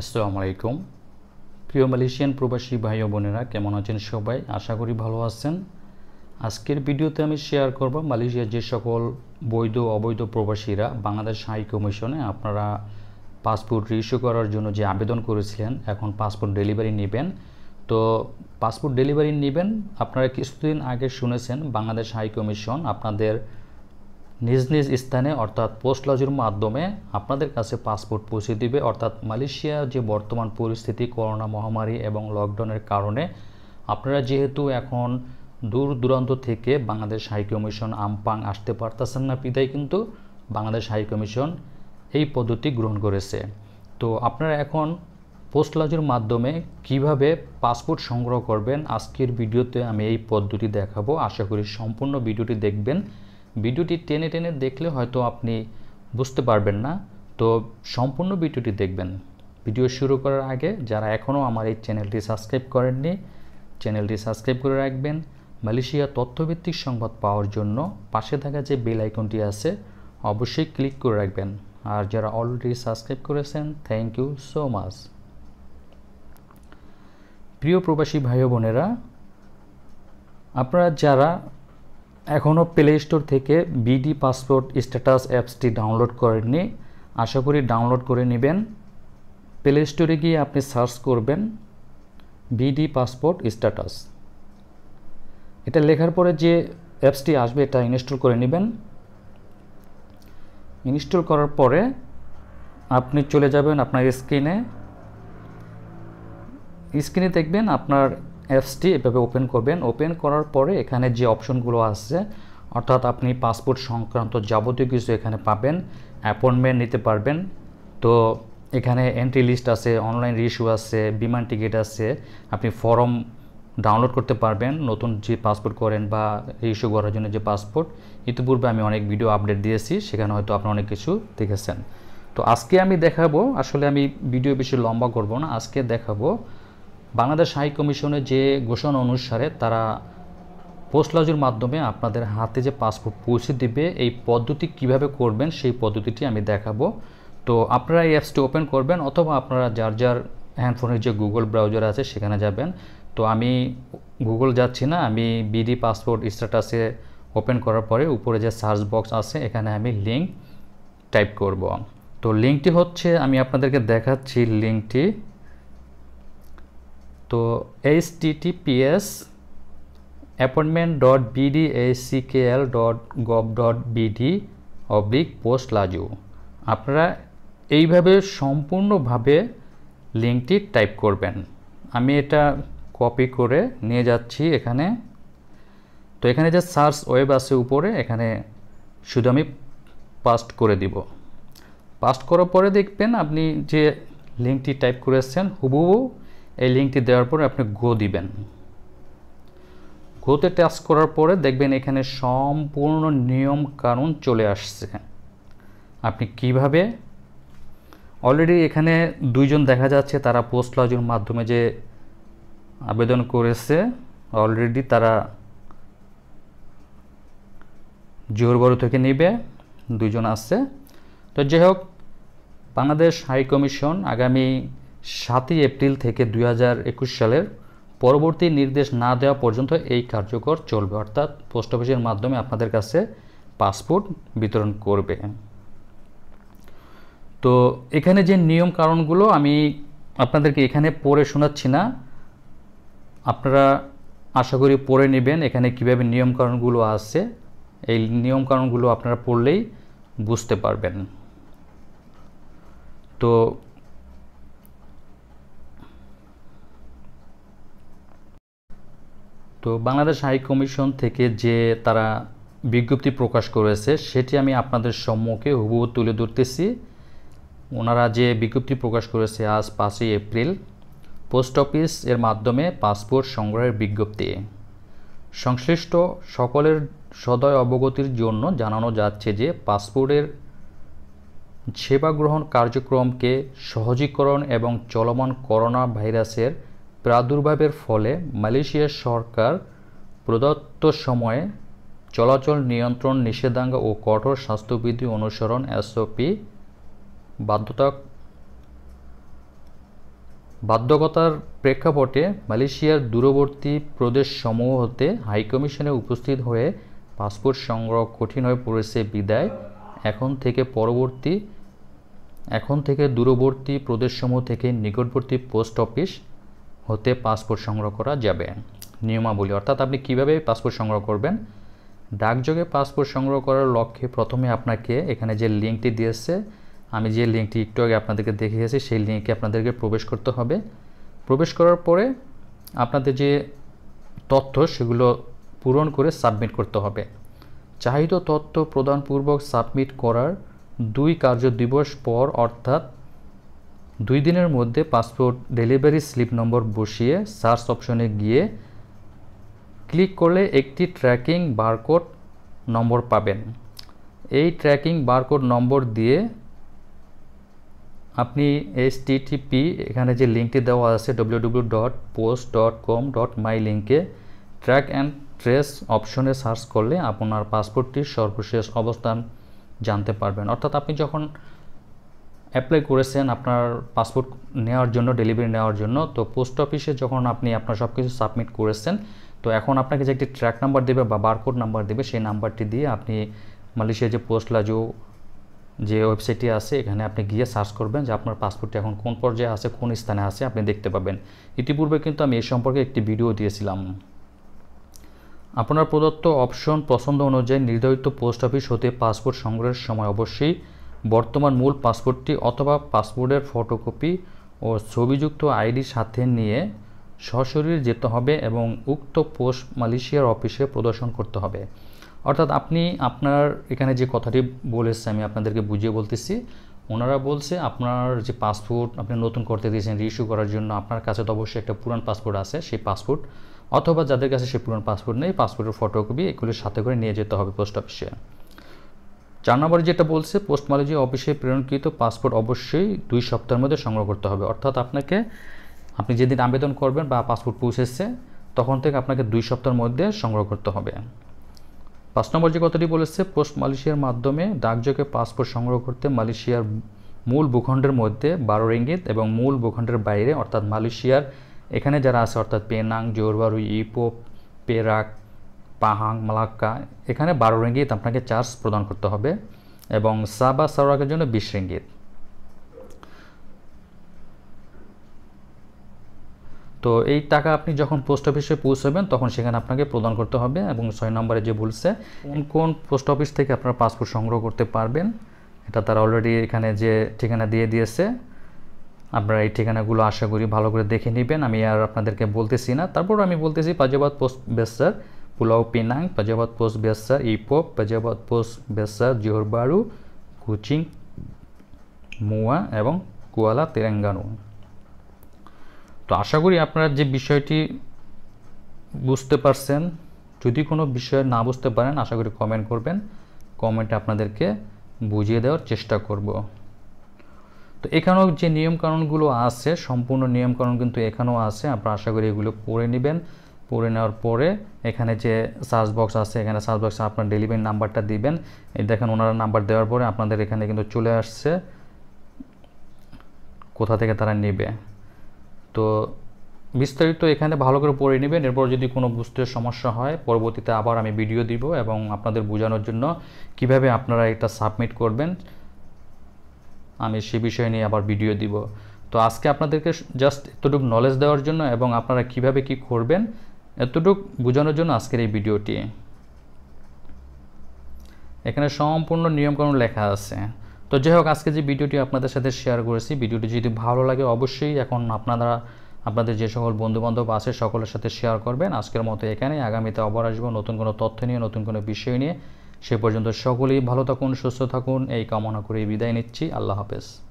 আসসালামু আলাইকুম প্রিয় মালয়েশিয়ান প্রবাসী ভাই ও বোনেরা কেমন আছেন সবাই আশা করি ভালো আছেন আজকের ভিডিওতে আমি শেয়ার করব মালয়েশিয়ার যে সকল বৈধ অবৈধ প্রবাসীরা বাংলাদেশ হাই কমিশনে আপনারা পাসপোর্ট রিইস্যু করার জন্য যে আবেদন করেছিলেন এখন পাসপোর্ট ডেলিভারি নেবেন তো পাসপোর্ট ডেলিভারি নেবেন আপনারা কিছুদিন আগে শুনেছেন বাংলাদেশ হাই কমিশন আপনাদের নিজ নিজ স্থানে অর্থাৎ পোস্ট লজের মাধ্যমে আপনাদের কাছে পাসপোর্ট পৌঁছে দিবে অর্থাৎ মালয়েশিয়া যে বর্তমান পরিস্থিতি করোনা মহামারী এবং লকডাউনের কারণে আপনারা যেহেতু এখন দূর দূরান্ত থেকে বাংলাদেশ হাই কমিশন আমপাং আসতে পারতেছেন না পিতাই কিন্তু বাংলাদেশ হাই কমিশন এই পদ্ধতি গ্রহণ করেছে তো আপনারা এখন পোস্ট লজের মাধ্যমে কিভাবে পাসপোর্ট সংগ্রহ করবেন আজকের ভিডিওতে আমি এই পদ্ধতি দেখাবো আশা করি সম্পূর্ণ ভিডিওটি দেখবেন ভিডিওটি টেনে টেনে দেখলে হয়তো আপনি বুঝতে পারবেন না তো সম্পূর্ণ ভিডিওটি দেখবেন ভিডিও শুরু করার আগে যারা এখনও আমার এই চ্যানেলটি সাবস্ক্রাইব করেননি চ্যানেলটি সাবস্ক্রাইব করে রাখবেন মালয়েশিয়া তথ্যভিত্তিক সংবাদ পাওয়ার জন্য পাশে থাকা যে বেল আইকনটি আছে অবশ্যই ক্লিক করে রাখবেন আর যারা অলরেডি সাবস্ক্রাইব করেছেন থ্যাংক ইউ সো মাচ প্রিয় প্রবাসী ভাই বোনেরা আপনারা যারা এখনও প্লে স্টোর থেকে বিডি পাসপোর্ট স্ট্যাটাস অ্যাপসটি ডাউনলোড করেননি আশা করি ডাউনলোড করে নেবেন প্লে স্টোরে গিয়ে আপনি সার্চ করবেন বিডি পাসপোর্ট স্ট্যাটাস এটা লেখার পরে যে অ্যাপসটি আসবে এটা ইনস্টল করে নেবেন ইনস্টল করার পরে আপনি চলে যাবেন আপনার স্ক্রিনে স্ক্রিনে দেখবেন আপনার অ্যাপসটি এভাবে ওপেন করবেন ওপেন করার পরে এখানে যে অপশনগুলো আসছে অর্থাৎ আপনি পাসপোর্ট সংক্রান্ত যাবতীয় কিছু এখানে পাবেন অ্যাপয়েন্টমেন্ট নিতে পারবেন তো এখানে এন্ট্রি লিস্ট আছে অনলাইন ইস্যু আছে বিমান টিকিট আছে আপনি ফর্ম ডাউনলোড করতে পারবেন নতুন যে পাসপোর্ট করেন বা ইস্যু করার জন্য যে পাসপোর্ট ইতিপূর্বে আমি অনেক ভিডিও আপডেট দিয়েছি সেখানে হয়তো আপনি অনেক কিছু দেখেছেন তো আজকে আমি দেখাবো আসলে আমি ভিডিও বেশি লম্বা করব না আজকে দেখাবো বাংলাদেশ হাই কমিশনের যে ঘোষণা অনুসারে তারা পোস্ট লজের মাধ্যমে আপনাদের হাতে যে পাসপোর্ট পৌঁছে দিবে এই পদ্ধতি কিভাবে করবেন সেই পদ্ধতিটি আমি দেখাবো তো আপনারা এই অ্যাপসটি ওপেন করবেন অথবা আপনারা যার যার হ্যান্ডফোনের যে গুগল ব্রাউজার আছে সেখানে যাবেন তো আমি গুগল যাচ্ছি না আমি বিডি পাসপোর্ট স্ট্যাটাসে ওপেন করার পরে উপরে যে সার্চ বক্স আছে এখানে আমি লিঙ্ক টাইপ করব তো লিঙ্কটি হচ্ছে আমি আপনাদেরকে দেখাচ্ছি লিঙ্কটি তো H TTPS appointment dot BD H CKL dot gov dot BD oblique post লাজু আপনারা এইভাবে সম্পূর্ণভাবে লিঙ্কটি টাইপ করবেন আমি এটা কপি করে নিয়ে যাচ্ছি এখানে তো এখানে যে সার্চ ওয়েব আছে উপরে এখানে শুধু আমি পাস্ট করে দিব পাস্ট করার পরে দেখবেন আপনি যে লিঙ্কটি টাইপ করেছেন হুবহু এই লিঙ্কটি দেওয়ার পরে আপনি গো দিবেন গোতে টাচ করার পরে দেখবেন এখানে সম্পূর্ণ নিয়ম কারণ চলে আসছে আপনি কিভাবে অলরেডি এখানে দুইজন দেখা যাচ্ছে তারা পোস্ট লজের মাধ্যমে যে আবেদন করেছে অলরেডি তারা জোহরবড় থেকে নেবে দুজন আসছে তো যাই হোক বাংলাদেশ হাই কমিশন আগামী সাতই এপ্রিল থেকে দুই সালের পরবর্তী নির্দেশ না দেওয়া পর্যন্ত এই কার্যকর চলবে অর্থাৎ পোস্ট অফিসের মাধ্যমে আপনাদের কাছে পাসপোর্ট বিতরণ করবে তো এখানে যে নিয়ম কারণগুলো আমি আপনাদেরকে এখানে পড়ে শোনাচ্ছি না আপনারা আশা করি পড়ে নেবেন এখানে কীভাবে নিয়মকানুনগুলো আছে এই নিয়মকানুনগুলো আপনারা পড়লেই বুঝতে পারবেন তো তো বাংলাদেশ হাই কমিশন থেকে যে তারা বিজ্ঞপ্তি প্রকাশ করেছে সেটি আমি আপনাদের সম্মুখে হুবহু তুলে ধরতেছি ওনারা যে বিজ্ঞপ্তি প্রকাশ করেছে আজ পাঁচই এপ্রিল পোস্ট অফিস এর মাধ্যমে পাসপোর্ট সংগ্রহের বিজ্ঞপ্তি সংশ্লিষ্ট সকলের সদয় অবগতির জন্য জানানো যাচ্ছে যে পাসপোর্টের সেবা গ্রহণ কার্যক্রমকে সহজীকরণ এবং চলমান করোনা ভাইরাসের প্রাদুর্ভাবের ফলে মালয়েশিয়ার সরকার প্রদত্ত সময়ে চলাচল নিয়ন্ত্রণ নিষেধাজ্ঞা ও কঠোর স্বাস্থ্যবিধি অনুসরণ এসওপি বাধ্যতা বাধ্যকতার প্রেক্ষাপটে মালয়েশিয়ার দূরবর্তী সমূহ হতে হাইকমিশনে উপস্থিত হয়ে পাসপোর্ট সংগ্রহ কঠিন হয়ে পড়েছে বিদায় এখন থেকে পরবর্তী এখন থেকে দূরবর্তী প্রদেশসমূহ থেকে নিকটবর্তী পোস্ট অফিস হতে পাসপোর্ট সংগ্রহ করা যাবে নিয়মাবলী অর্থাৎ আপনি কিভাবে পাসপোর্ট সংগ্রহ করবেন ডাকযোগে পাসপোর্ট সংগ্রহ করার লক্ষ্যে প্রথমে আপনাকে এখানে যে লিঙ্কটি দিয়েছে আমি যে লিঙ্কটি একটু আগে আপনাদেরকে দেখিয়েছি সেই লিঙ্কে আপনাদেরকে প্রবেশ করতে হবে প্রবেশ করার পরে আপনাদের যে তথ্য সেগুলো পূরণ করে সাবমিট করতে হবে চাহিদা তথ্য প্রদানপূর্বক সাবমিট করার দুই কার্য দিবস পর অর্থাৎ দুই দিনের মধ্যে পাসপোর্ট ডেলিভারি স্লিপ নম্বর বসিয়ে সার্চ অপশনে গিয়ে ক্লিক করলে একটি ট্র্যাকিং বারকোড নম্বর পাবেন এই ট্র্যাকিং বারকোড নম্বর দিয়ে আপনি এইচটিটিপি এখানে যে লিঙ্কটি দেওয়া আছে WWW dot post dot com dot my লিঙ্কে ট্র্যাক অ্যান্ড ট্রেস অপশনে সার্চ করলে আপনার পাসপোর্টটির সর্বশেষ অবস্থান জানতে পারবেন অর্থাৎ আপনি যখন অ্যাপ্লাই করেছেন আপনার পাসপোর্ট নেওয়ার জন্য ডেলিভারি নেওয়ার জন্য তো পোস্ট অফিসে যখন আপনি আপনার সব কিছু সাবমিট করেছেন তো এখন আপনাকে যে একটি ট্র্যাক নাম্বার দেবে বা বারকোড নাম্বার দেবে সেই নাম্বারটি দিয়ে আপনি মালয়েশিয়া যে পোস্ট লাজো যে ওয়েবসাইটটি আছে এখানে আপনি গিয়ে সার্চ করবেন যে আপনার পাসপোর্টটি এখন কোন পর্যায়ে আছে কোন স্থানে আছে আপনি দেখতে পাবেন ইতিপূর্বে কিন্তু আমি এ সম্পর্কে একটি ভিডিও দিয়েছিলাম আপনার প্রদত্ত অপশন পছন্দ অনুযায়ী নির্ধারিত পোস্ট অফিস হতে পাসপোর্ট সংগ্রহের সময় অবশ্যই বর্তমান মূল পাসপোর্টটি অথবা পাসপোর্টের ফটোকপি ও ছবিযুক্ত আইডি সাথে নিয়ে সশরীর যেতে হবে এবং উক্ত পোস্ট মালয়েশিয়ার অফিসে প্রদর্শন করতে হবে অর্থাৎ আপনি আপনার এখানে যে কথাটি বলেছে আমি আপনাদেরকে বুঝিয়ে বলতেছি ওনারা বলছে আপনার যে পাসপোর্ট আপনি নতুন করতে দিয়েছেন রিইস্যু করার জন্য আপনার কাছে তো অবশ্যই একটা পুরান পাসপোর্ট আছে সেই পাসপোর্ট অথবা যাদের কাছে সেই পুরান পাসপোর্ট নেই পাসপোর্টের ফটোকপি এগুলির সাথে করে নিয়ে যেতে হবে পোস্ট অফিসে চার নম্বরে যেটা বলছে পোস্ট মালিজি অফিসে প্রেরণকৃত পাসপোর্ট অবশ্যই দুই সপ্তাহের মধ্যে সংগ্রহ করতে হবে অর্থাৎ আপনাকে আপনি যেদিন আবেদন করবেন বা পাসপোর্ট পৌঁছেছে তখন থেকে আপনাকে দুই সপ্তাহের মধ্যে সংগ্রহ করতে হবে পাঁচ নম্বর যে কথাটি বলেছে পোস্ট মালয়েশিয়ার মাধ্যমে ডাকযোগে পাসপোর্ট সংগ্রহ করতে মালয়েশিয়ার মূল ভূখণ্ডের মধ্যে বারো রেঙ্গিত এবং মূল ভূখণ্ডের বাইরে অর্থাৎ মালয়েশিয়ার এখানে যারা আছে অর্থাৎ Penang Johor Bahru Ipoh Perak Pahang Malacca এখানে বারো রিঙ্গিত আপনাকে চার্জ প্রদান করতে হবে এবং সাবা সারাকের জন্য বিশ রিঙ্গিত তো এই টাকা আপনি যখন পোস্ট অফিসে পৌঁছবেন তখন সেখানে আপনাকে প্রদান করতে হবে এবং ছয় নম্বরে যে বলছে কোন পোস্ট অফিস থেকে আপনার পাসপোর্ট সংগ্রহ করতে পারবেন এটা তারা অলরেডি এখানে যে ঠিকানা দিয়ে দিয়েছে আপনারা এই ঠিকানাগুলো আশা করি ভালো করে দেখে নেবেন আমি আর আপনাদেরকে বলতেছি না তারপর আমি বলতেছি পাজবাদ পোস্ট বেসার Pulau Pinang, Pejabat Pos Besar Ipoh, Pejabat Pos Besar Johor Bahru, Kuching, মুয়া এবং কুয়ালা তেলেঙ্গানু তো আশা করি আপনারা যে বিষয়টি বুঝতে পারছেন যদি কোনো বিষয় না বুঝতে পারেন আশা করি কমেন্ট করবেন কমেন্টে আপনাদেরকে বুঝিয়ে দেওয়ার চেষ্টা করব তো এখানেও যে নিয়মকানুনগুলো আছে সম্পূর্ণ নিয়মকানুন কিন্তু এখানেও আছে আপনারা আশা করি এগুলো পড়ে নেবেন পড়ে নেওয়ার পরে এখানে যে সার্চ বক্স আছে এখানে সার্চ বক্সে আপনার ডেলিভারি নাম্বারটা দিবেন এই দেখেন ওনারা নাম্বার দেওয়ার পরে আপনাদের এখানে কিন্তু চলে আসছে কোথা থেকে তারা নেবে তো বিস্তারিত এখানে ভালো করে পড়ে নেবেন এরপর যদি কোনো বুঝতে সমস্যা হয় পরবর্তীতে আবার আমি ভিডিও দিব এবং আপনাদের বোঝানোর জন্য কিভাবে আপনারা এটা সাবমিট করবেন আমি সে বিষয় নিয়ে আবার ভিডিও দিব তো আজকে আপনাদেরকে জাস্ট এতটুকু নলেজ দেওয়ার জন্য এবং আপনারা কিভাবে কি করবেন এতটুক বোঝানোর জন্য আজকের এই ভিডিওটি এখানে সম্পূর্ণ নিয়মকানুন লেখা আছে তো যাই হোক আজকে যে ভিডিওটি আপনাদের সাথে শেয়ার করেছি ভিডিওটি যদি ভালো লাগে অবশ্যই এখন আপনারা আপনাদের যে সকল বন্ধুবান্ধব আছে সকলের সাথে শেয়ার করবেন আজকের মতো এখানে আগামীতে আবার আসবো নতুন কোনো তথ্য নিয়ে নতুন কোনো বিষয় নিয়ে সে পর্যন্ত সকলেই ভালো থাকুন সুস্থ থাকুন এই কামনা করে বিদায় নিচ্ছি আল্লাহ হাফেজ